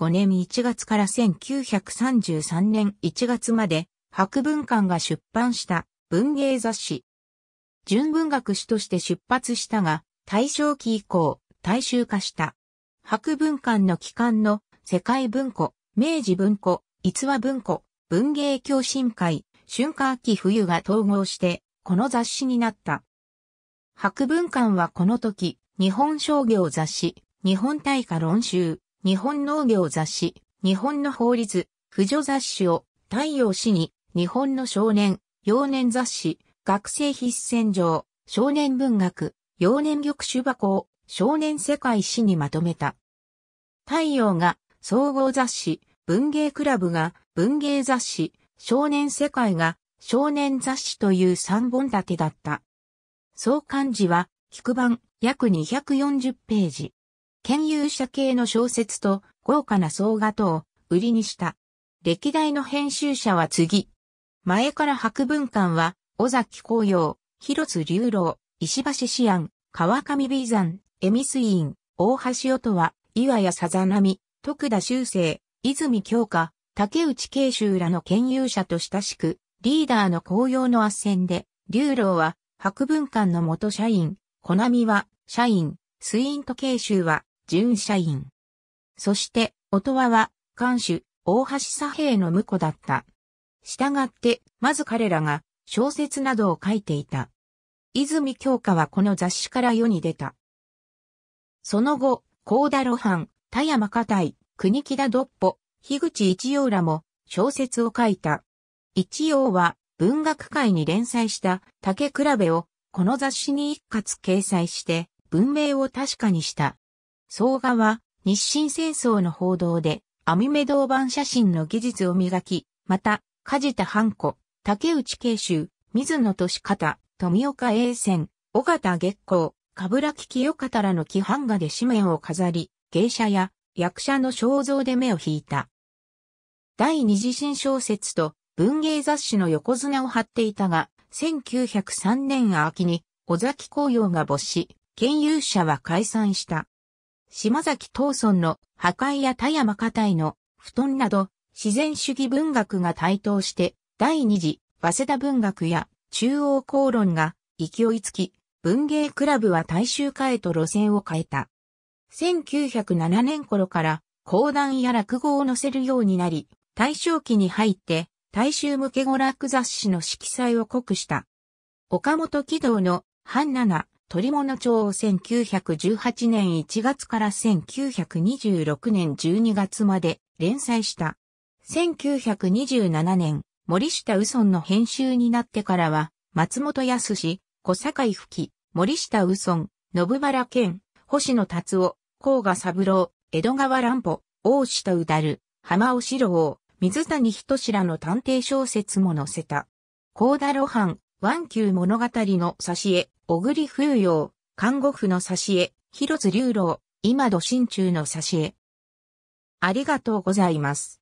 1935年1月から1933年1月まで博文館が出版した文芸雑誌。純文学史として出発したが、大正期以降、大衆化した。博文館の期間の世界文庫、明治文庫、逸話文庫、文芸共振会、春夏秋冬が統合して、この雑誌になった。博文館はこの時、日本商業雑誌、日本大化論集、日本農業雑誌、日本の法律、婦女雑誌を、太陽誌に、日本の少年、幼年雑誌、学生必戦場、少年文学、幼年玉手箱を、少年世界誌にまとめた。太陽が、総合雑誌、文芸クラブが、文芸雑誌、少年世界が、少年雑誌という三本立てだった。創刊時は、菊版、約240ページ。研究者系の小説と豪華な総画とを売りにした。歴代の編集者は次。前から博文館は、尾崎紅葉、広津隆郎、石橋志安、川上美山、恵美水院、大橋音は、岩谷さざなみ、徳田修正、泉京香、竹内慶州らの研究者と親しく、リーダーの紅葉の圧戦で、隆郎は、博文館の元社員、小波は、社員、水院と慶州は、準社員。そして、音羽は、監守、大橋左平の婿だった。従って、まず彼らが、小説などを書いていた。泉京香はこの雑誌から世に出た。その後、高田露伴、田山家隊、国木田ドッポ、樋口一葉らも小説を書いた。一葉は文学界に連載した竹比べをこの雑誌に一括掲載して文明を確かにした。総画は日清戦争の報道で網目銅板写真の技術を磨き、また、梶田半子、竹内慶州、水野俊方、富岡栄泉、尾形月光、鏑木清方らの規範画で紙面を飾り、芸者や役者の肖像で目を引いた。第二次新小説と文芸雑誌の横綱を張っていたが、1903年秋に小崎紅葉が没し、兼有者は解散した。島崎東村の破壊や田山家体の布団など自然主義文学が台頭して第二次早稲田文学や中央公論が勢いつき文芸クラブは大衆化へと路線を変えた。1907年頃から講談や落語を載せるようになり、大正期に入って大衆向け娯楽雑誌の色彩を濃くした。岡本喜道の半七鳥物町を1918年1月から1926年12月まで連載した。1927年、森下右村の編集になってからは、松本康史、小堺吹き、森下右村、信原健、星野達夫、甲賀三郎、江戸川乱歩、大下うだる、浜尾四郎、水谷人志らの探偵小説も載せた。高田露伴、湾急物語のし絵、小栗風陽、看護婦の挿絵、広津龍郎、今度心中の挿絵。ありがとうございます。